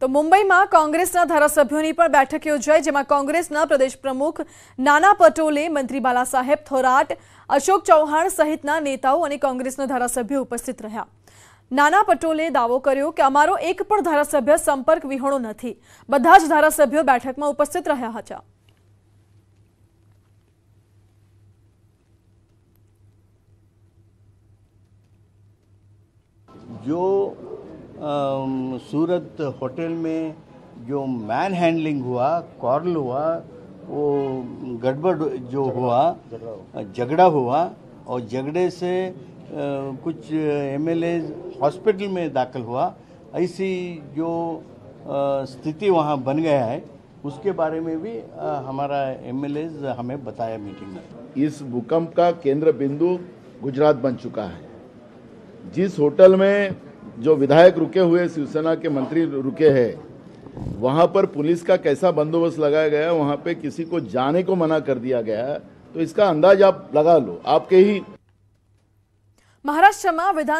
તો મુંબઈમાં કોંગ્રેસના ધારાસભ્યોની પણ બેઠક યોજાઈ જેમાં કોંગ્રેસના પ્રદેશ પ્રમુખ નાના પટોલે મંત્રી બાલાસાહેબ થોરાટ અશોક ચૌહાણ સહિતના નેતાઓ અને કોંગ્રેસના ધારાસભ્યો ઉપસ્થિત રહ્યા નાના પટોલે દાવો કર્યો કે અમારો એક પણ ધારાસભ્ય સંપર્ક વિહોણો નથી બધા જ ધારાસભ્યો બેઠકમાં ઉપસ્થિત રહ્યા હતા જો सूरत होटल में जो मैन हैंडलिंग हुआ कॉर्ल हुआ वो गड़बड़ जो हुआ झगड़ा हुआ और झगड़े से कुछ एम हॉस्पिटल में दाखिल हुआ ऐसी जो स्थिति वहाँ बन गया है उसके बारे में भी हमारा एम हमें बताया मीटिंग में इस भूकंप का केंद्र बिंदु गुजरात बन चुका है जिस होटल में जो विधायक रुके हुए शिवसेना के मंत्री रुके हैं वहाँ पर पुलिस का कैसा बंदोबस्त लगाया गया वहाँ पे किसी को जाने को मना कर दिया गया तो इसका अंदाज आप लगा लो आपके ही महाराष्ट्र में विधान